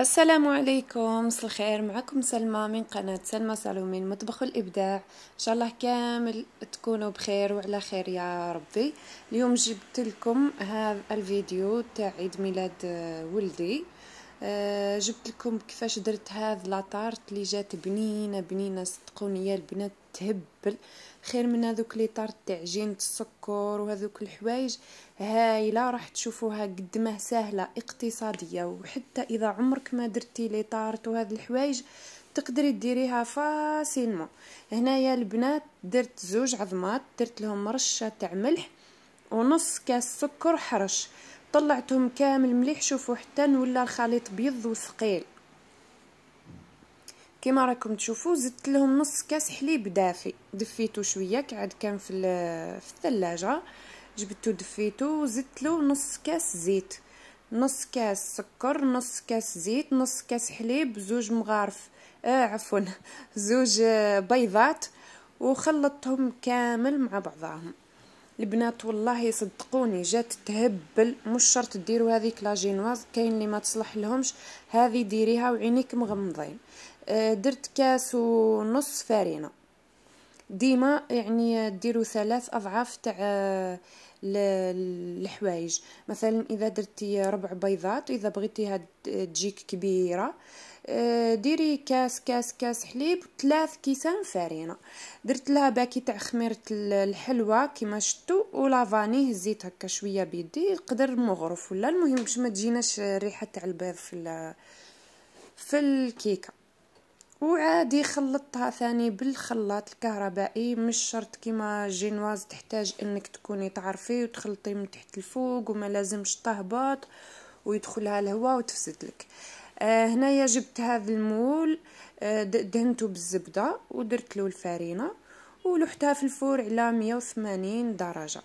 السلام عليكم مساء الخير معكم سلمى من قناة سلمى سالومي مطبخ الإبداع إن شاء الله كامل تكونوا بخير وعلى خير يا ربي اليوم جبت لكم هذا الفيديو تاع عيد ميلاد آه، ولدي آه، جبت لكم كيفاش درت هذا لاطارت اللي جات بنينه بنينه صدقوني يا البنات تهبل خير من هذوك لي طار عجينة السكر وهذوك الحوايج هايله راح تشوفوها قد ما سهله اقتصاديه وحتى اذا عمرك ما درتي لي طارت وهاد الحوايج تقدري ديريها فاسينمو هنايا البنات درت زوج عظمات درت لهم رشه تاع ملح ونص كاس سكر حرش طلعتهم كامل مليح شوفوا حتى ولا الخليط بيض وثقيل كما راكم تشوفوا زدت لهم نص كاس حليب دافي دفيتو شويه كعاد كان في في الثلاجه جبتو دفيتو وزدت له نص كاس زيت نص كاس سكر نص كاس زيت نص كاس حليب زوج مغارف آه عفوا زوج آه، بيضات وخلطتهم كامل مع بعضهم البنات والله صدقوني جات تهبل مش شرط ديروا هذيك لا جينواز كاين اللي ما تصلح لهمش هذه ديريها وعينيك مغمضين درت كاس ونص فارينة ديما يعني ديروا ثلاث اضعاف تاع الحوايج مثلا اذا درتي ربع بيضات اذا بغيتيها تجيك كبيره ديري كاس كاس كاس حليب ثلاث كيسان فارينه درت لها باكي تاع خميره الحلوى كما شتو ولا فاني هزيت هكا شويه بيدي قدر مغرف ولا المهم باش ما تجيناش الريحه تاع البيض في في الكيكه وعادي خلطتها ثاني بالخلاط الكهربائي مش شرط كيما جينواز تحتاج انك تكوني تعرفي وتخلطي من تحت الفوق وما لازمش تهبط ويدخلها الهواء وتفسد لك آه هنايا جبت هذا المول آه دهنته بالزبده ودرت له الفارينه ولوحتها في الفور على 180 درجه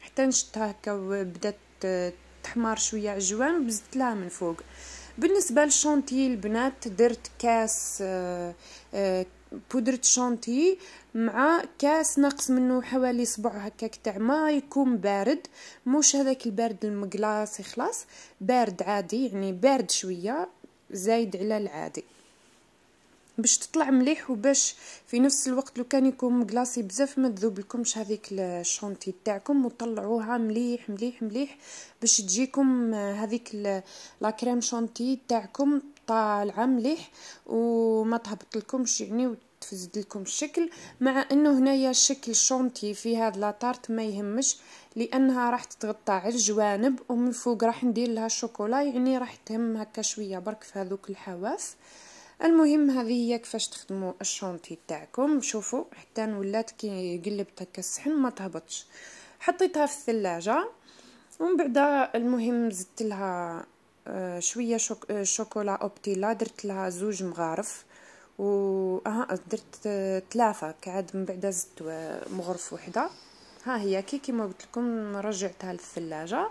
حتى نشتها هكا بدات آه، تحمر شويه عجوان وبزت لها من فوق بالنسبه للشونتي البنات درت كاس آه، آه، بودرة شونتي مع كاس ناقص منه حوالي صبع هكاك تاع ما يكون بارد مش هذاك البارد المقلاصي خلاص بارد عادي يعني بارد شويه زايد على العادي باش تطلع مليح وباش في نفس الوقت لو كان يكون مقلاصي بزاف ما تذوبلكمش هذيك الشونتي تاعكم وطلعوها مليح مليح مليح باش تجيكم هذيك لا كريم شونتي تاعكم طالعه مليح وما تهبطلكمش يعني وتفزد لكم الشكل مع انه هنايا شكل شونتي في هاد لاطارت ما يهمش لانها راح تتغطى على الجوانب ومن فوق راح ندير لها شوكولا يعني راح تهم هكا شويه برك في هذوك الحواف المهم هذه هي كيفاش تخدموا الشونتي تاعكم شوفوا حتى ولات كي قلبت هكا الصحن ما تهبطش حطيتها في الثلاجه ومن بعد المهم زدت لها آه، شويه شوك... آه، شوكولا اوبتيلا درت لها زوج مغارف و اها درت ثلاثه آه، كعاد من بعد زدت مغرف وحده ها هي كي كيما قلت لكم رجعتها للثلاجه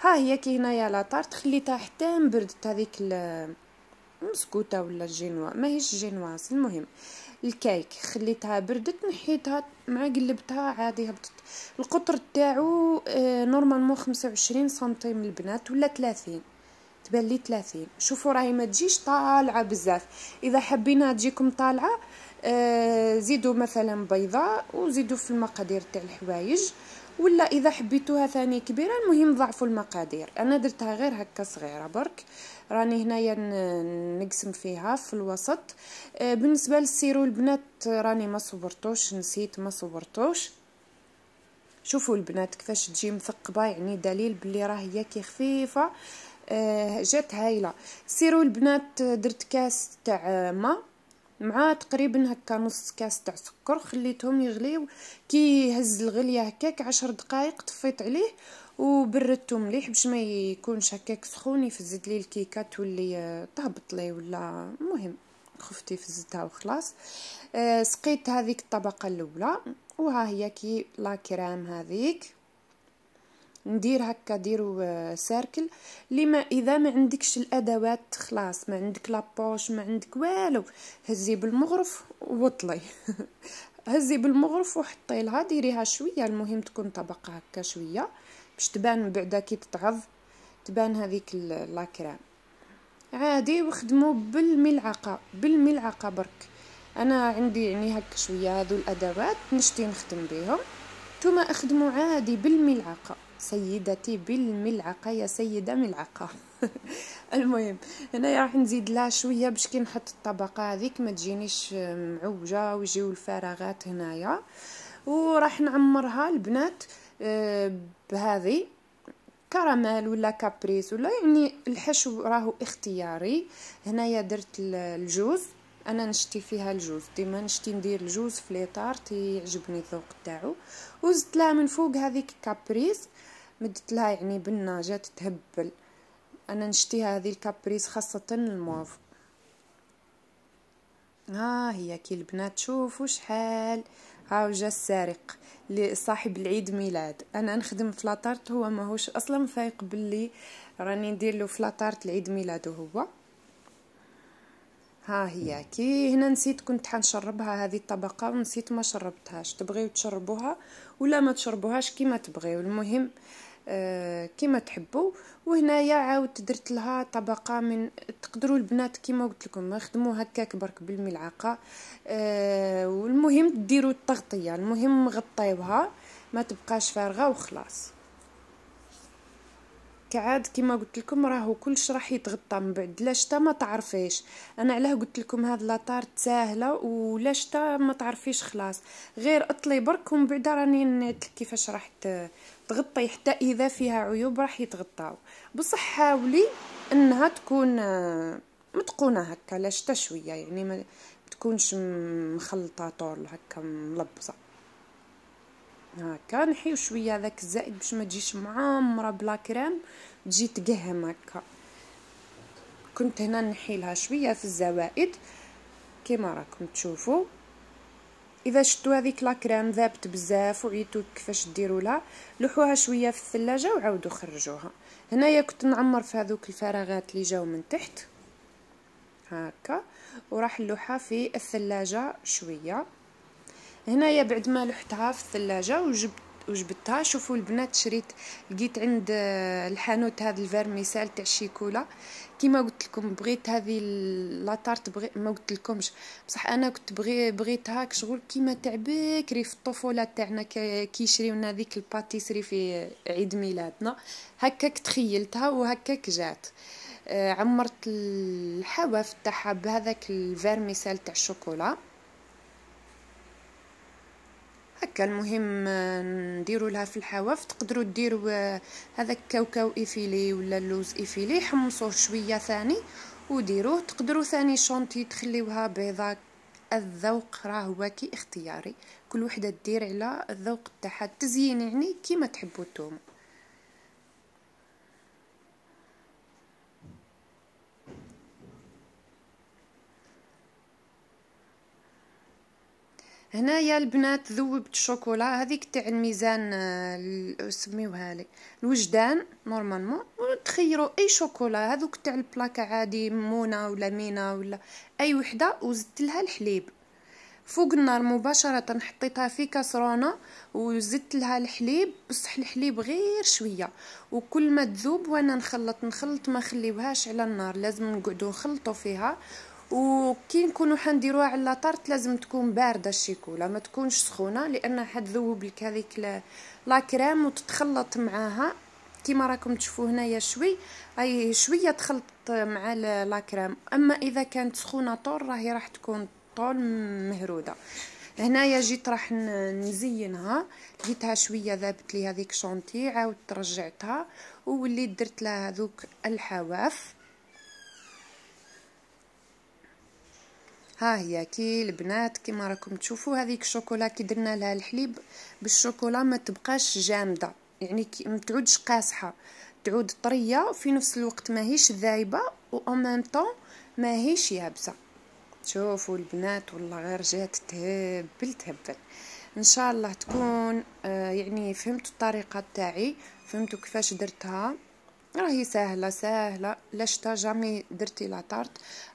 ها هي كي هنايا لا طارت خليتها حتى بردت هذيك مسكوتة ولا جينوا ماهيش جينواس المهم الكيك خليتها بردت نحيتها مع قلبتها عادي هبطت القطر تاعو آه نورمالمون خمسة وعشرين سنتيم البنات ولا ثلاثين تبان لي ثلاثين شوفوا راهي ما تجيش طالعه بزاف اذا حبينا تجيكم طالعه آه زيدوا مثلا بيضه وزيدوا في المقادير تاع الحوايج ولا اذا حبيتوها ثاني كبيره المهم ضعفوا المقادير انا درتها غير هكا صغيره برك راني هنايا نقسم فيها في الوسط آه، بالنسبه للسيرو البنات راني ما صورتوش نسيت ما صورتوش شوفوا البنات كيفاش تجي مثقبه يعني دليل بلي راه هي كي خفيفه آه، جات هايله سيرو البنات درت كاس تاع ماء مع تقريبا هكا نص كاس تاع سكر خليتهم يغليو كي هز الغليه هكاك عشر دقائق طفيت عليه وبردته مليح باش ما يكونش هكاك سخون يفزد لي الكيكه تولي آه، تهبط لي ولا المهم خفتي فزتها وخلاص آه، سقيت هذيك الطبقه الاولى وها هي كي لا كريم هذيك ندير هكا ديرو آه، سيركل لما اذا ما عندكش الادوات خلاص ما عندك لابوش ما عندك والو هزي بالمغرف وطلي هزي بالمغرف وحطي لها ديريها شويه المهم تكون طبقه هكا شويه باش تبان من بعد كي تتعض تبان هذيك لاكريم عادي وخدمو بالملعقه بالملعقه برك انا عندي يعني هكا شويه هذو الادوات نشتي نخدم بهم ثم اخدموا عادي بالملعقه سيدتي بالملعقة يا سيدة ملعقة المهم هنا راح نزيد لها شوية باش كي نحط الطبقة هذيك ما تجينيش معوجة ويجيو الفراغات هنايا وراح نعمرها البنات آه، بهذه كراميل ولا كابريس ولا يعني الحشو راهو اختياري هنايا درت الجوز انا نشتي فيها الجوز ديما نشتي ندير الجوز في ليطار تيعجبني الذوق تاعو وزدت لها من فوق هذيك كابريس مدت لها يعني جات تهبل انا نشتي هذه الكابريس خاصة الموف ها هي كي البنات شوفوا شحال ها جا السارق لصاحب العيد ميلاد انا نخدم فلاتارت هو ماهوش اصلا فايق باللي راني ندير له فلاتارت العيد ميلاده هو ها هي كي هنا نسيت كنت حنشربها هذه الطبقه ونسيت ما شربتهاش تبغيو تشربوها ولا ما تشربوهاش كيما تبغيو المهم آه، كيما تحبوا وهنايا عاود درت لها طبقه من تقدروا البنات كيما قلت لكم يخدموا هكاك برك بالملعقه آه، والمهم ديروا التغطيه المهم غطيوها ما تبقاش فارغه وخلاص كعاد كيما قلت لكم راهو كلش راح يتغطى من بعد لا شتا ما تعرفيش انا علاه قلت لكم هاد لاطارت ساهله ولا شتا ما تعرفيش خلاص غير اطلي برك ومن بعد راني نتلك كيفاش راح تغطي حتى اذا فيها عيوب راح يتغطاو بصح حاولي انها تكون آه، متقونه هكا لا شتا شويه يعني ما تكونش مخلطه طول هكا ملبصه هكا نحيو شويه هذاك الزائد باش ما تجيش معمره بلا كريم تجي تقهم هكا كنت هنا نحيلها شويه في الزوائد كما راكم تشوفوا اذا شتو هذيك لاكريم ذابت بزاف وعيتو كيفاش ديروا لها لوحوها شويه في الثلاجه وعاودوا خرجوها هنايا كنت نعمر في هذوك الفراغات اللي جاو من تحت هكا وراح نلوحها في الثلاجه شويه هنايا بعد ما لحتها في الثلاجه وجبت وجبتها شوفوا البنات شريت لقيت عند آه، الحانوت هذا الفيرميسال تاع الشيكولا كيما قلت لكم بغيت هذه لاطارت بغي ما قلت لكمش بصح انا كنت بغي بغيتها كشغل كيما تاع بكري في الطفوله تاعنا كي شريونا ذيك الباتيسري في عيد ميلادنا هكاك تخيلتها وهكاك جات آه، عمرت الحواف تاعها بهذاك الفيرميسال تاع الشوكولا هكا المهم نديرو لها في الحواف تقدروا ديروا آه، هذاك كاوكاو ايفيلي ولا اللوز ايفيلي حمصوه شويه ثاني وديروه تقدروا ثاني شونتي تخليوها بيضه الذوق راه هو كي اختياري كل وحده دير على الذوق تاعها التزيين يعني كيما تحبوا نتوما هنايا البنات ذوبت الشوكولا هذيك تاع الميزان آه، سميوها لي الوجدان نورمالمون تخيروا اي شوكولا هذوك تاع البلاكا عادي مونه ولا مينا ولا اي وحده وزدت لها الحليب فوق النار مباشرة حطيتها في كاسرونة وزدت لها الحليب بصح الحليب غير شوية وكل ما تذوب وانا نخلط نخلط ما خليوهاش على النار لازم نقعدو نخلطو فيها وكي نكونو حنديروها على لاطارت لازم تكون بارده الشيكولا ما تكونش سخونه لان حتذوب لك هذيك لاكريم وتتخلط معاها كيما راكم تشوفوا هنايا شوي اي شويه تخلط مع لاكريم اما اذا كانت سخونه طول راهي راح تكون طول مهروده هنايا جيت راح نزينها جيتها شويه ذابت لي هذيك شونتي عاودت رجعتها وليت درت لها هذوك الحواف ها هي كي البنات كما راكم تشوفوا هذيك الشوكولا كي درنا لها الحليب بالشوكولا ما تبقاش جامده يعني ما تعودش قاصحه تعود طريه في نفس الوقت ماهيش ذايبه وامام طون ماهيش يابسه شوفوا البنات والله غير جات تهبل تهبل ان شاء الله تكون آه، يعني فهمتوا الطريقه تاعي فهمتوا كيفاش درتها راهي سهلة سهلة لاشتا جامي درتي لاطارت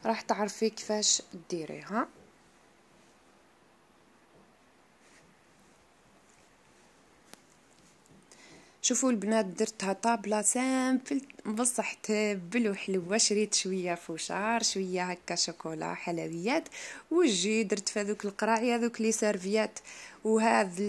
راح تعرفي كيفاش ديريها شوفوا البنات درتها طابله سامبل بصح تبل حلوة شريت شويه فوشار شويه هكا شوكولا حلويات وجي درت في هذوك القراعي هذوك لي سيرفيات وهذا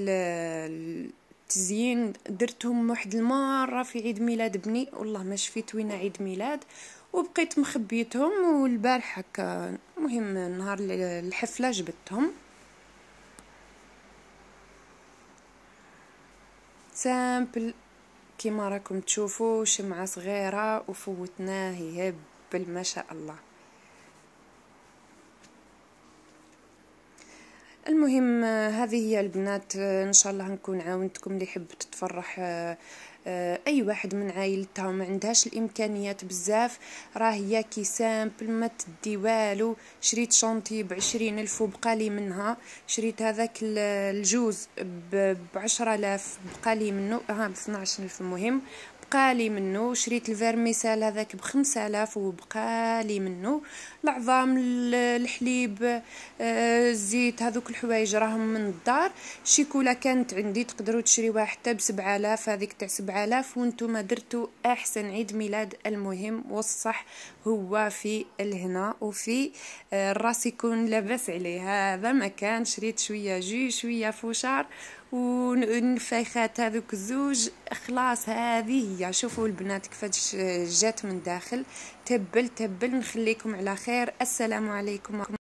تزيين درتهم واحد المره في عيد ميلاد بني والله ما شفيت وين عيد ميلاد وبقيت مخبيتهم والبارح هكا المهم نهار الحفله جبتهم سامبل كيما راكم تشوفوا شمعه صغيره وفوتناه يهبل ما شاء الله المهم آه، هذه هي البنات آه، ان شاء الله نكون عاونتكم اللي يحب تتفرح آه، اي واحد من عائلتها وما عندهاش الامكانيات بزاف راه هي كي سامبل ما تدي والو شريت شونتي بعشرين الف وبقالي منها شريت هذاك الجوز ب 10000 بقالي منه ها ب الف المهم بقالي منه شريت الفيرميسال هذاك ب 5000 وبقالي منه العظام الحليب آه، الزيت هذوك الحوايج راهم من الدار الشيكولا كانت عندي تقدروا تشريوها حتى ب 7000 هذيك تاع 7000 وانتم درتوا أحسن عيد ميلاد المهم والصح هو في الهنا وفي آه، الراس يكون لاباس عليه هذا مكان شريت شوية جو شوية فوشار ونفخات هذوك الزوج خلاص هذه هي شوفوا البنات كيفاش جات من داخل تبل تبل نخليكم على خير السلام عليكم